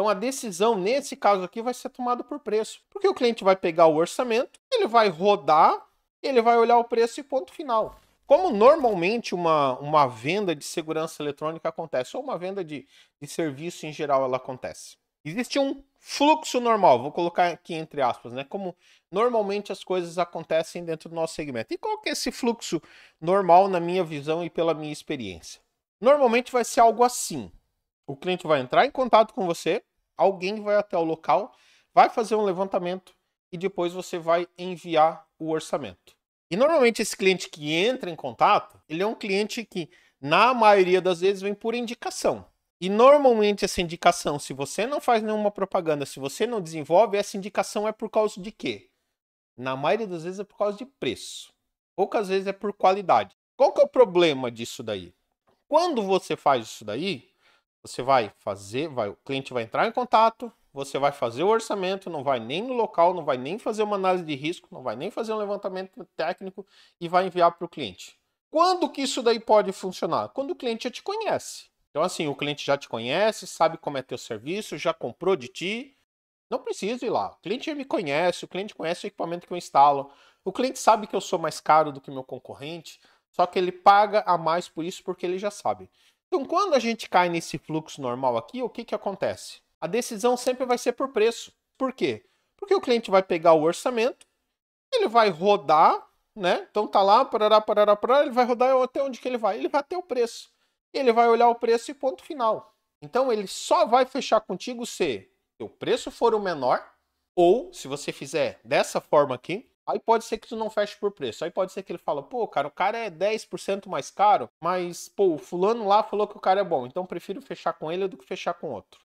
Então a decisão nesse caso aqui vai ser tomada por preço, porque o cliente vai pegar o orçamento, ele vai rodar, ele vai olhar o preço e ponto final. Como normalmente uma, uma venda de segurança eletrônica acontece, ou uma venda de, de serviço em geral ela acontece. Existe um fluxo normal, vou colocar aqui entre aspas, né? Como normalmente as coisas acontecem dentro do nosso segmento. E qual que é esse fluxo normal na minha visão e pela minha experiência? Normalmente vai ser algo assim. O cliente vai entrar em contato com você, alguém vai até o local, vai fazer um levantamento e depois você vai enviar o orçamento. E normalmente esse cliente que entra em contato, ele é um cliente que na maioria das vezes vem por indicação. E normalmente essa indicação, se você não faz nenhuma propaganda, se você não desenvolve, essa indicação é por causa de quê? Na maioria das vezes é por causa de preço. Poucas vezes é por qualidade. Qual que é o problema disso daí? Quando você faz isso daí, você vai fazer, vai, o cliente vai entrar em contato, você vai fazer o orçamento, não vai nem no local, não vai nem fazer uma análise de risco, não vai nem fazer um levantamento técnico e vai enviar para o cliente. Quando que isso daí pode funcionar? Quando o cliente já te conhece. Então, assim, o cliente já te conhece, sabe como é teu serviço, já comprou de ti. Não precisa ir lá. O cliente já me conhece, o cliente conhece o equipamento que eu instalo, o cliente sabe que eu sou mais caro do que meu concorrente, só que ele paga a mais por isso porque ele já sabe. Então, quando a gente cai nesse fluxo normal aqui, o que, que acontece? A decisão sempre vai ser por preço. Por quê? Porque o cliente vai pegar o orçamento, ele vai rodar, né? Então tá lá, parará, parará, parará, ele vai rodar até onde que ele vai? Ele vai até o preço. Ele vai olhar o preço e ponto final. Então ele só vai fechar contigo se o preço for o menor ou se você fizer dessa forma aqui, Aí pode ser que tu não feche por preço. Aí pode ser que ele fala, pô, cara, o cara é 10% mais caro, mas, pô, o fulano lá falou que o cara é bom, então prefiro fechar com ele do que fechar com outro.